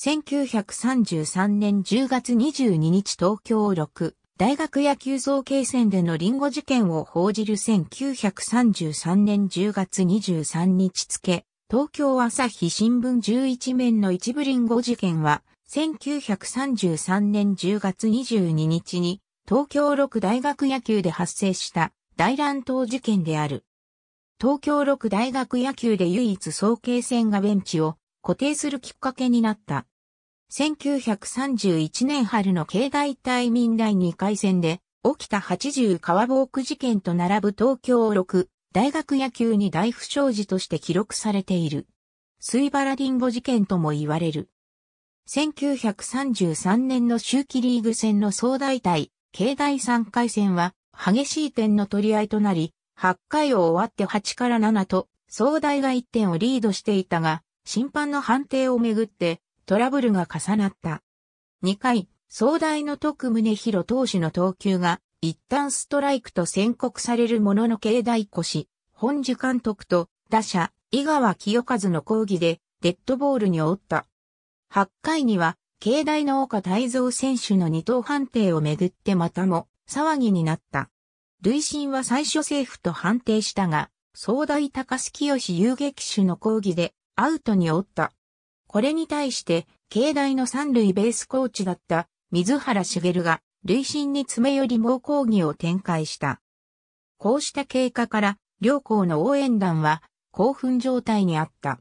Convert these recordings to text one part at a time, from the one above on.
1933年10月22日東京6大学野球造形戦でのリンゴ事件を報じる1933年10月23日付、東京朝日新聞11面の一部リンゴ事件は、1933年10月22日に、東京6大学野球で発生した大乱闘事件である。東京6大学野球で唯一総計戦がベンチを固定するきっかけになった。1931年春の境大対民大2回戦で、起きた80川防区事件と並ぶ東京6大学野球に大不祥事として記録されている。水原リンゴ事件とも言われる。1933年の周期リーグ戦の総大隊、境大3回戦は、激しい点の取り合いとなり、8回を終わって8から7と、総大が1点をリードしていたが、審判の判定をめぐってトラブルが重なった。2回、総大の徳宗広投手の投球が一旦ストライクと宣告されるものの境内越し、本樹監督と打者、井川清和の抗議でデッドボールに追った。8回には、境内の岡大蔵選手の二等判定をめぐってまたも騒ぎになった。累進は最初政府と判定したが、総大高須清遊撃手の抗議でアウトに追った。これに対して、境内の三塁ベースコーチだった水原茂が、累進に詰め寄り猛抗議を展開した。こうした経過から、両校の応援団は興奮状態にあった。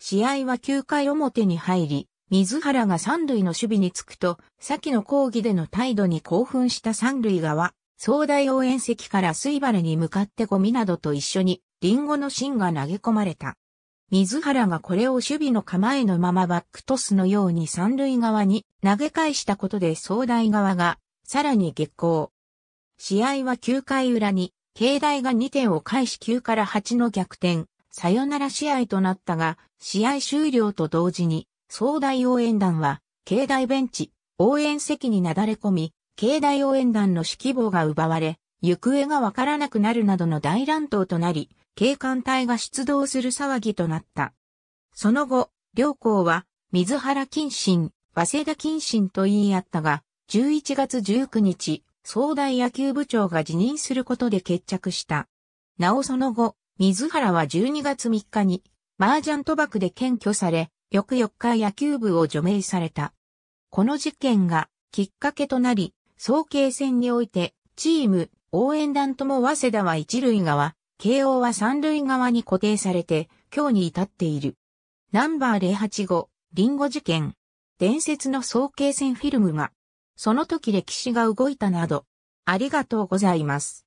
試合は9回表に入り、水原が三塁の守備につくと、先の抗議での態度に興奮した三塁側、総大応援席から水原に向かってゴミなどと一緒に、リンゴの芯が投げ込まれた。水原がこれを守備の構えのままバックトスのように三塁側に投げ返したことで総大側がさらに激行。試合は9回裏に、慶大が2点を返し9から8の逆転、さよなら試合となったが、試合終了と同時に、総大応援団は、慶大ベンチ、応援席になだれ込み、慶大応援団の指揮棒が奪われ、行方がわからなくなるなどの大乱闘となり、警官隊が出動する騒ぎとなった。その後、両校は、水原謹慎、早稲田謹慎と言い合ったが、11月19日、総大野球部長が辞任することで決着した。なおその後、水原は12月3日に、麻雀賭博で検挙され、翌4日野球部を除名された。この事件がきっかけとなり、総慶戦において、チーム、応援団とも早稲田は一塁側、慶応は三塁側に固定されて、今日に至っている。ナンバー085、リンゴ事件。伝説の総慶戦フィルムが、その時歴史が動いたなど、ありがとうございます。